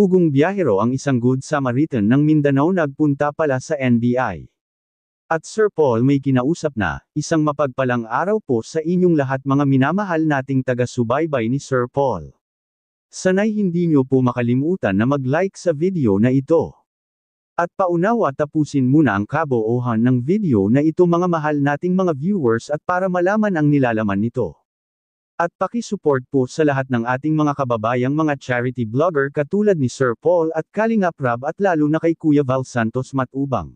Hugong biyahero ang isang good Samaritan ng Mindanao nagpunta pala sa NBI. At Sir Paul may kinausap na, isang mapagpalang araw po sa inyong lahat mga minamahal nating taga-subaybay ni Sir Paul. Sanay hindi nyo po makalimutan na mag-like sa video na ito. At paunawa tapusin muna ang kaboohan ng video na ito mga mahal nating mga viewers at para malaman ang nilalaman nito. At paki-support po sa lahat ng ating mga kababayang mga charity blogger katulad ni Sir Paul at Kalingap Rab at lalo na kay Kuya Val Santos Matubang.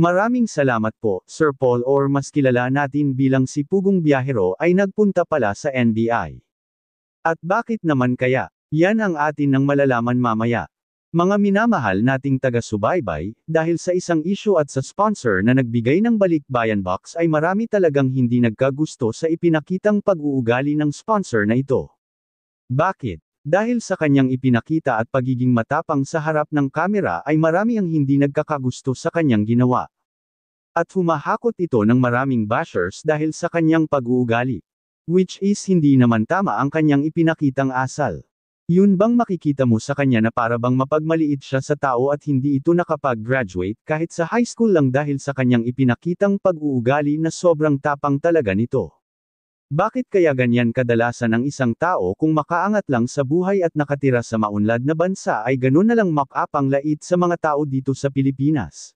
Maraming salamat po, Sir Paul or mas kilala natin bilang si Pugong Biyahero ay nagpunta pala sa NBI. At bakit naman kaya? Yan ang atin nang malalaman mamaya. Mga minamahal nating taga-subaybay, dahil sa isang issue at sa sponsor na nagbigay ng balikbayan box ay marami talagang hindi nagkagusto sa ipinakitang pag-uugali ng sponsor na ito. Bakit? Dahil sa kanyang ipinakita at pagiging matapang sa harap ng kamera ay marami ang hindi nagkakagusto sa kanyang ginawa. At humahakot ito ng maraming bashers dahil sa kanyang pag-uugali. Which is hindi naman tama ang kanyang ipinakitang asal. Yun bang makikita mo sa kanya na para bang mapagmaliit siya sa tao at hindi ito nakapag-graduate kahit sa high school lang dahil sa kanyang ipinakitang pag-uugali na sobrang tapang talaga nito. Bakit kaya ganyan kadalasan ang isang tao kung makaangat lang sa buhay at nakatira sa maunlad na bansa ay ganun na lang makapang lait sa mga tao dito sa Pilipinas?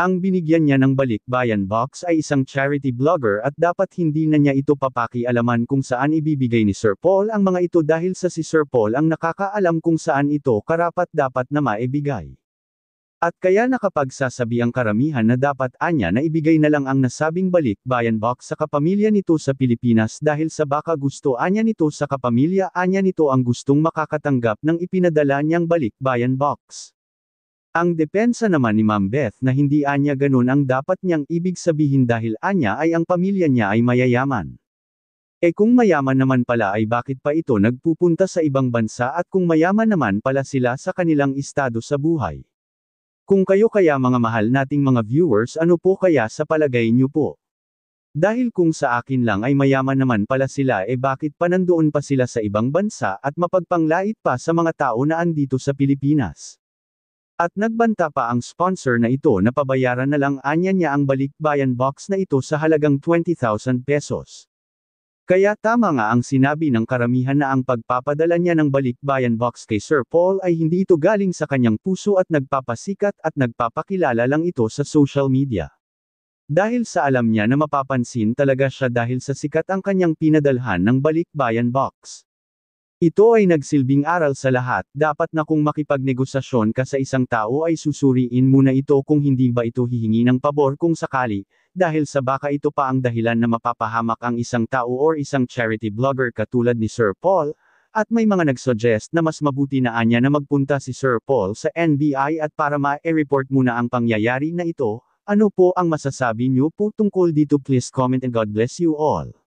Ang binigyan niya ng balikbayan box ay isang charity blogger at dapat hindi na niya ito papakialaman kung saan ibibigay ni Sir Paul ang mga ito dahil sa si Sir Paul ang nakakaalam kung saan ito karapat dapat na maibigay. At kaya nakapagsasabi ang karamihan na dapat anya na ibigay na lang ang nasabing balikbayan box sa kapamilya nito sa Pilipinas dahil sa baka gusto anya nito sa kapamilya anya nito ang gustong makakatanggap ng ipinadala niyang balikbayan box. Ang depensa naman ni Ma'am Beth na hindi anya ganun ang dapat niyang ibig sabihin dahil anya ay ang pamilya niya ay mayayaman. E kung mayaman naman pala ay bakit pa ito nagpupunta sa ibang bansa at kung mayaman naman pala sila sa kanilang estado sa buhay. Kung kayo kaya mga mahal nating mga viewers ano po kaya sa palagay niyo po? Dahil kung sa akin lang ay mayaman naman pala sila e bakit pa nandoon pa sila sa ibang bansa at mapagpanglait pa sa mga tao na andito sa Pilipinas? At nagbanta pa ang sponsor na ito na pabayaran na lang anya niya ang balikbayan box na ito sa halagang 20,000 pesos. Kaya tama nga ang sinabi ng karamihan na ang pagpapadala niya ng balikbayan box kay Sir Paul ay hindi ito galing sa kanyang puso at nagpapasikat at nagpapakilala lang ito sa social media. Dahil sa alam niya na mapapansin talaga siya dahil sa sikat ang kanyang pinadalhan ng balikbayan box. Ito ay nagsilbing aral sa lahat, dapat na kung makipagnegosasyon ka sa isang tao ay susuriin muna ito kung hindi ba ito hihingi ng pabor kung sakali, dahil sa baka ito pa ang dahilan na mapapahamak ang isang tao or isang charity blogger katulad ni Sir Paul, at may mga nagsuggest na mas mabuti na anya na magpunta si Sir Paul sa NBI at para ma-report muna ang pangyayari na ito, ano po ang masasabi niyo po tungkol dito please comment and God bless you all.